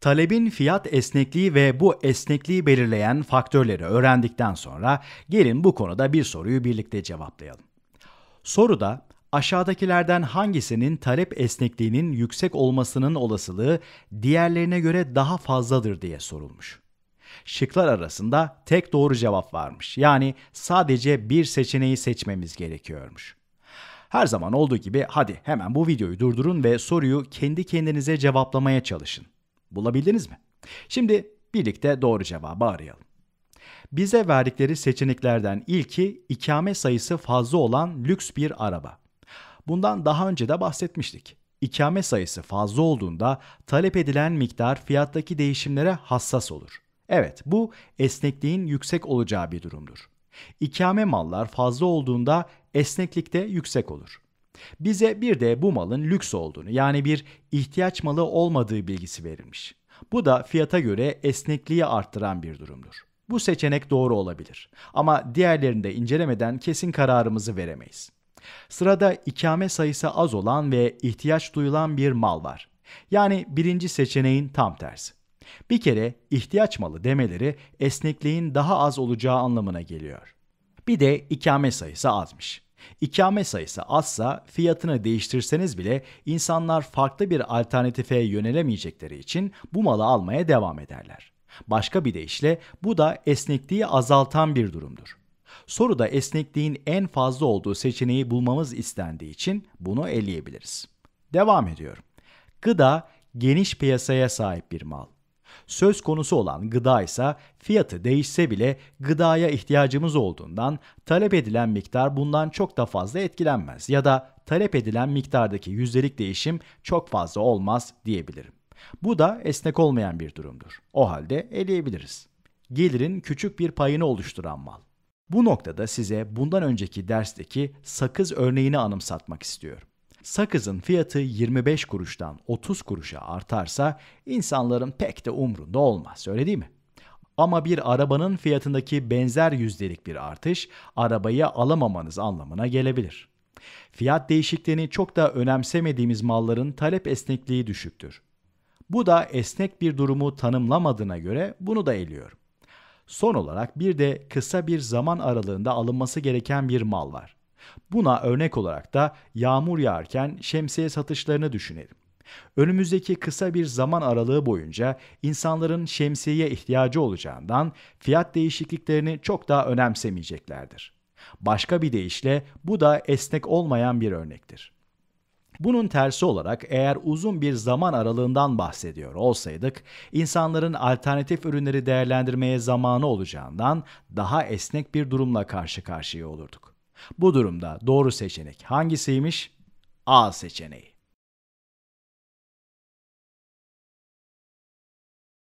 Talebin fiyat esnekliği ve bu esnekliği belirleyen faktörleri öğrendikten sonra gelin bu konuda bir soruyu birlikte cevaplayalım. Soruda aşağıdakilerden hangisinin talep esnekliğinin yüksek olmasının olasılığı diğerlerine göre daha fazladır diye sorulmuş. Şıklar arasında tek doğru cevap varmış. Yani sadece bir seçeneği seçmemiz gerekiyormuş. Her zaman olduğu gibi hadi hemen bu videoyu durdurun ve soruyu kendi kendinize cevaplamaya çalışın. Bulabildiniz mi? Şimdi birlikte doğru cevabı arayalım. Bize verdikleri seçeneklerden ilki ikame sayısı fazla olan lüks bir araba. Bundan daha önce de bahsetmiştik. İkame sayısı fazla olduğunda talep edilen miktar fiyattaki değişimlere hassas olur. Evet, bu esnekliğin yüksek olacağı bir durumdur. İkame mallar fazla olduğunda esneklik de yüksek olur. Bize bir de bu malın lüks olduğunu yani bir ihtiyaç malı olmadığı bilgisi verilmiş. Bu da fiyata göre esnekliği arttıran bir durumdur. Bu seçenek doğru olabilir ama diğerlerini de incelemeden kesin kararımızı veremeyiz. Sırada ikame sayısı az olan ve ihtiyaç duyulan bir mal var. Yani birinci seçeneğin tam tersi. Bir kere ihtiyaç malı demeleri esnekliğin daha az olacağı anlamına geliyor. Bir de ikame sayısı azmış. İkame sayısı azsa fiyatını değiştirseniz bile insanlar farklı bir alternatife yönelemeyecekleri için bu malı almaya devam ederler. Başka bir deyişle bu da esnekliği azaltan bir durumdur. Soruda esnekliğin en fazla olduğu seçeneği bulmamız istendiği için bunu eleyebiliriz. Devam ediyorum. Gıda geniş piyasaya sahip bir mal. Söz konusu olan gıda ise fiyatı değişse bile gıdaya ihtiyacımız olduğundan talep edilen miktar bundan çok da fazla etkilenmez ya da talep edilen miktardaki yüzdelik değişim çok fazla olmaz diyebilirim. Bu da esnek olmayan bir durumdur. O halde eleyebiliriz. Gelirin küçük bir payını oluşturan mal. Bu noktada size bundan önceki dersteki sakız örneğini anımsatmak istiyorum sakızın fiyatı 25 kuruştan 30 kuruşa artarsa insanların pek de umrunda olmaz öyle değil mi? Ama bir arabanın fiyatındaki benzer yüzdelik bir artış arabayı alamamanız anlamına gelebilir. Fiyat değişikliğini çok da önemsemediğimiz malların talep esnekliği düşüktür. Bu da esnek bir durumu tanımlamadığına göre bunu da eliyorum. Son olarak bir de kısa bir zaman aralığında alınması gereken bir mal var. Buna örnek olarak da yağmur yağarken şemsiye satışlarını düşünelim. Önümüzdeki kısa bir zaman aralığı boyunca insanların şemsiyeye ihtiyacı olacağından fiyat değişikliklerini çok daha önemsemeyeceklerdir. Başka bir deyişle bu da esnek olmayan bir örnektir. Bunun tersi olarak eğer uzun bir zaman aralığından bahsediyor olsaydık, insanların alternatif ürünleri değerlendirmeye zamanı olacağından daha esnek bir durumla karşı karşıya olurduk. Bu durumda doğru seçenek hangisiymiş? A seçeneği.